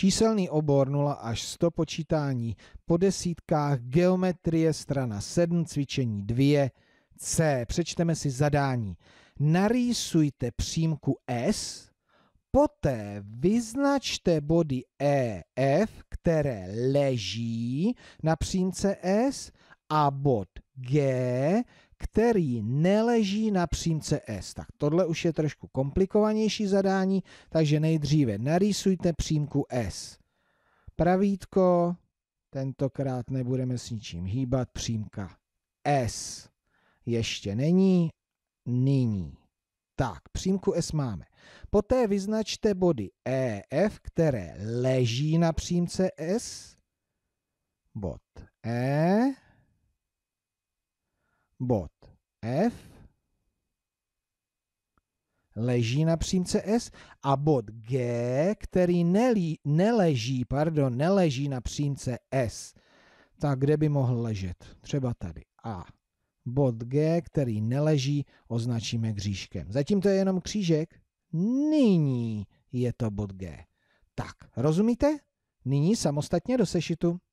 Číselný obor 0 až 100 počítání po desítkách, geometrie strana 7, cvičení 2, C. Přečteme si zadání. Narýsujte přímku S, poté vyznačte body E, F, které leží na přímce S a bod G, který neleží na přímce S. Tak tohle už je trošku komplikovanější zadání, takže nejdříve narýsujte přímku S. Pravítko, tentokrát nebudeme s ničím hýbat, přímka S ještě není, nyní. Tak, přímku S máme. Poté vyznačte body EF, které leží na přímce S. Bod E, bod F leží na přímce S a bod G, který nelí, neleží, pardon, neleží na přímce S, tak kde by mohl ležet? Třeba tady A. Bod G, který neleží, označíme křížkem. Zatím to je jenom křížek. Nyní je to bod G. Tak, rozumíte? Nyní samostatně do sešitu.